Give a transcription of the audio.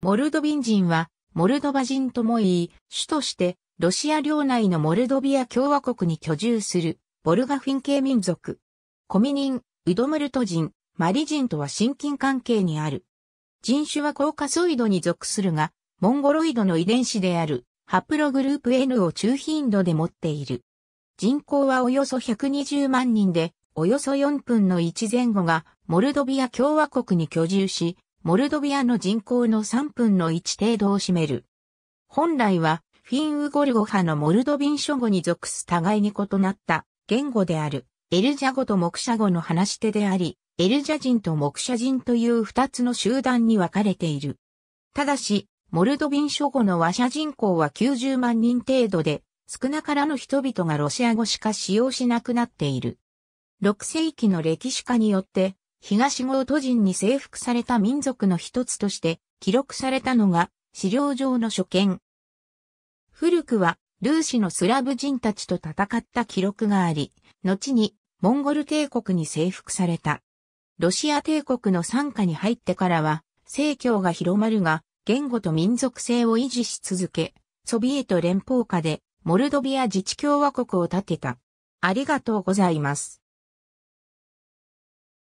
モルドビン人は、モルドバ人とも言い、主として、ロシア領内のモルドビア共和国に居住する、ボルガフィン系民族。コミニン、ウドムルト人、マリ人とは親近関係にある。人種はコーカソイドに属するが、モンゴロイドの遺伝子である、ハプログループ N を中頻度で持っている。人口はおよそ120万人で、およそ4分の1前後がモルドビア共和国に居住し、モルドビアの人口の3分の1程度を占める。本来は、フィンウゴルゴ派のモルドビン諸語に属す互いに異なった言語である、エルジャ語と目者語の話し手であり、エルジャ人と目者人という二つの集団に分かれている。ただし、モルドビン諸語の和者人口は90万人程度で、少なからぬ人々がロシア語しか使用しなくなっている。6世紀の歴史家によって、東郷都人に征服された民族の一つとして記録されたのが資料上の所見。古くはルーシのスラブ人たちと戦った記録があり、後にモンゴル帝国に征服された。ロシア帝国の傘下に入ってからは、政教が広まるが、言語と民族性を維持し続け、ソビエト連邦下でモルドビア自治共和国を建てた。ありがとうございます。